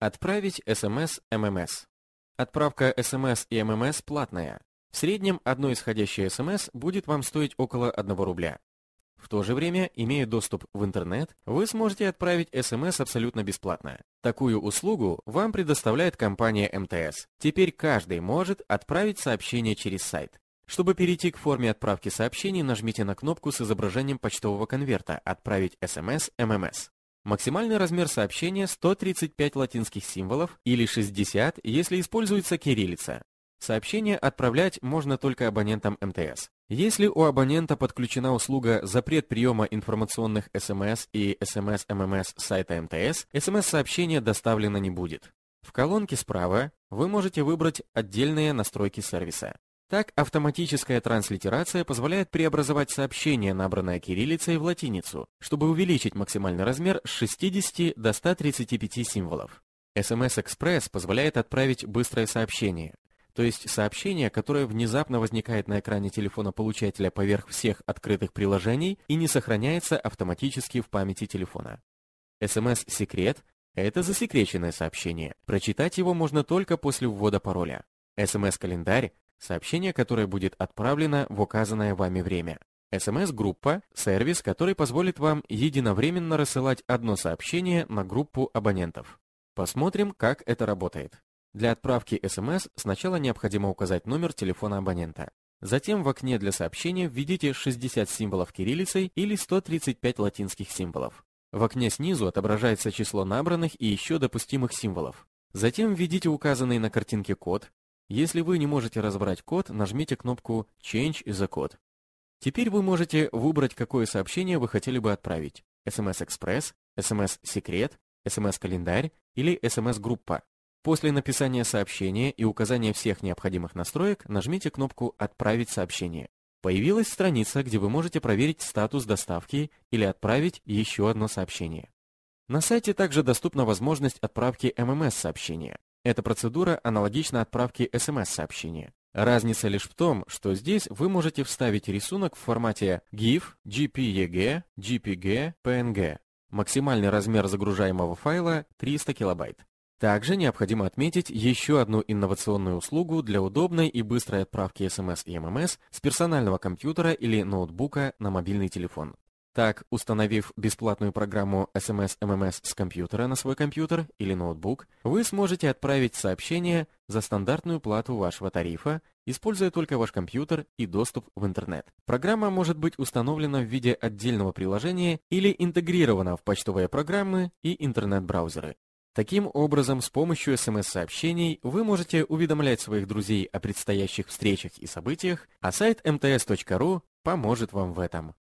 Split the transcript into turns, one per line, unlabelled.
Отправить СМС ММС. Отправка СМС и ММС платная. В среднем одно исходящее СМС будет вам стоить около 1 рубля. В то же время, имея доступ в интернет, вы сможете отправить СМС абсолютно бесплатно. Такую услугу вам предоставляет компания МТС. Теперь каждый может отправить сообщение через сайт. Чтобы перейти к форме отправки сообщений, нажмите на кнопку с изображением почтового конверта «Отправить СМС ММС». Максимальный размер сообщения 135 латинских символов или 60, если используется кириллица. Сообщение отправлять можно только абонентам МТС. Если у абонента подключена услуга «Запрет приема информационных СМС» и «СМС-ММС» сайта МТС, СМС-сообщение доставлено не будет. В колонке справа вы можете выбрать отдельные настройки сервиса. Так, автоматическая транслитерация позволяет преобразовать сообщение, набранное кириллицей, в латиницу, чтобы увеличить максимальный размер с 60 до 135 символов. SMS Express эм позволяет отправить быстрое сообщение, то есть сообщение, которое внезапно возникает на экране телефона получателя поверх всех открытых приложений и не сохраняется автоматически в памяти телефона. SMS-секрет эм – это засекреченное сообщение. Прочитать его можно только после ввода пароля. SMS-календарь сообщение, которое будет отправлено в указанное вами время. СМС-группа – сервис, который позволит вам единовременно рассылать одно сообщение на группу абонентов. Посмотрим, как это работает. Для отправки СМС сначала необходимо указать номер телефона абонента. Затем в окне для сообщения введите 60 символов кириллицей или 135 латинских символов. В окне снизу отображается число набранных и еще допустимых символов. Затем введите указанный на картинке код, если вы не можете разобрать код, нажмите кнопку «Change the Code». Теперь вы можете выбрать, какое сообщение вы хотели бы отправить sms Express, SMS-экспресс, SMS-секрет, SMS-календарь или SMS-группа. После написания сообщения и указания всех необходимых настроек нажмите кнопку «Отправить сообщение». Появилась страница, где вы можете проверить статус доставки или отправить еще одно сообщение. На сайте также доступна возможность отправки MMS-сообщения. Эта процедура аналогична отправке SMS-сообщения. Разница лишь в том, что здесь вы можете вставить рисунок в формате GIF, JPEG, JPG, PNG. Максимальный размер загружаемого файла 300 килобайт. Также необходимо отметить еще одну инновационную услугу для удобной и быстрой отправки SMS и MMS с персонального компьютера или ноутбука на мобильный телефон. Так, установив бесплатную программу SMS-MMS с компьютера на свой компьютер или ноутбук, вы сможете отправить сообщение за стандартную плату вашего тарифа, используя только ваш компьютер и доступ в интернет. Программа может быть установлена в виде отдельного приложения или интегрирована в почтовые программы и интернет-браузеры. Таким образом, с помощью смс-сообщений вы можете уведомлять своих друзей о предстоящих встречах и событиях, а сайт mts.ru поможет вам в этом.